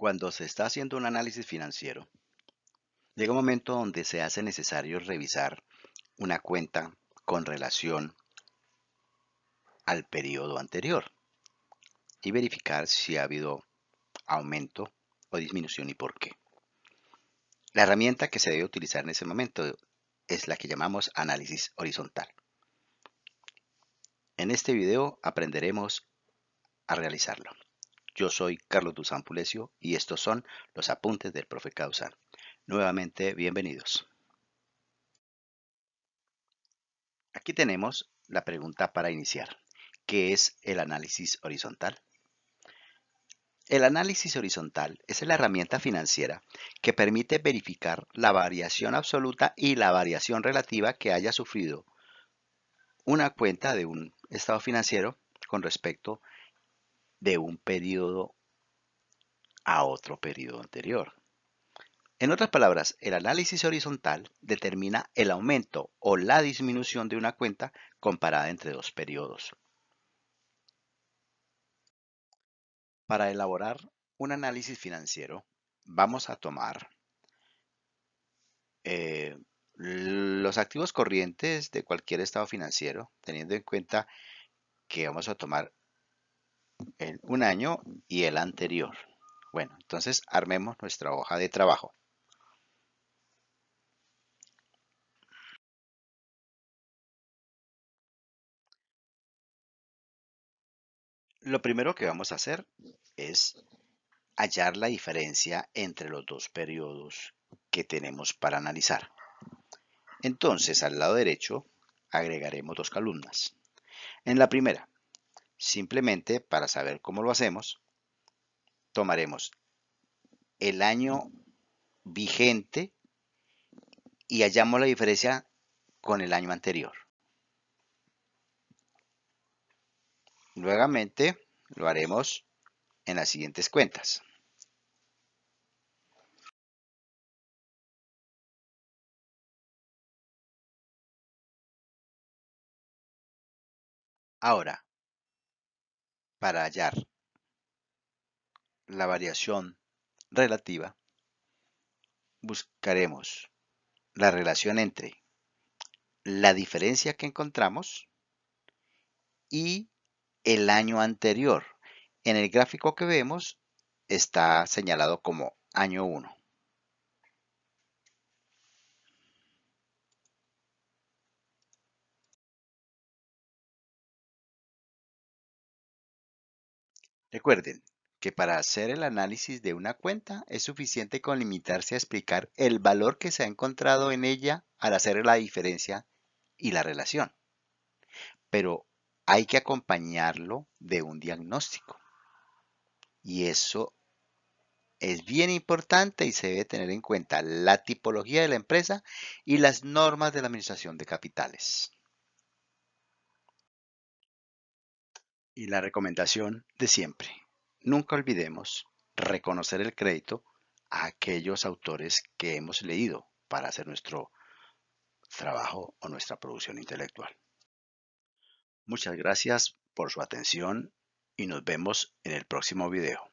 Cuando se está haciendo un análisis financiero, llega un momento donde se hace necesario revisar una cuenta con relación al periodo anterior y verificar si ha habido aumento o disminución y por qué. La herramienta que se debe utilizar en ese momento es la que llamamos análisis horizontal. En este video aprenderemos a realizarlo. Yo soy Carlos Duzán Pulesio y estos son los apuntes del profe Causa. Nuevamente, bienvenidos. Aquí tenemos la pregunta para iniciar. ¿Qué es el análisis horizontal? El análisis horizontal es la herramienta financiera que permite verificar la variación absoluta y la variación relativa que haya sufrido una cuenta de un estado financiero con respecto a de un periodo a otro periodo anterior. En otras palabras, el análisis horizontal determina el aumento o la disminución de una cuenta comparada entre dos periodos. Para elaborar un análisis financiero, vamos a tomar eh, los activos corrientes de cualquier estado financiero, teniendo en cuenta que vamos a tomar el, un año y el anterior. Bueno, entonces armemos nuestra hoja de trabajo. Lo primero que vamos a hacer es hallar la diferencia entre los dos periodos que tenemos para analizar. Entonces, al lado derecho agregaremos dos columnas. En la primera, Simplemente, para saber cómo lo hacemos, tomaremos el año vigente y hallamos la diferencia con el año anterior. Nuevamente lo haremos en las siguientes cuentas. Ahora, para hallar la variación relativa, buscaremos la relación entre la diferencia que encontramos y el año anterior. En el gráfico que vemos está señalado como año 1. Recuerden que para hacer el análisis de una cuenta es suficiente con limitarse a explicar el valor que se ha encontrado en ella al hacer la diferencia y la relación. Pero hay que acompañarlo de un diagnóstico. Y eso es bien importante y se debe tener en cuenta la tipología de la empresa y las normas de la administración de capitales. Y la recomendación de siempre. Nunca olvidemos reconocer el crédito a aquellos autores que hemos leído para hacer nuestro trabajo o nuestra producción intelectual. Muchas gracias por su atención y nos vemos en el próximo video.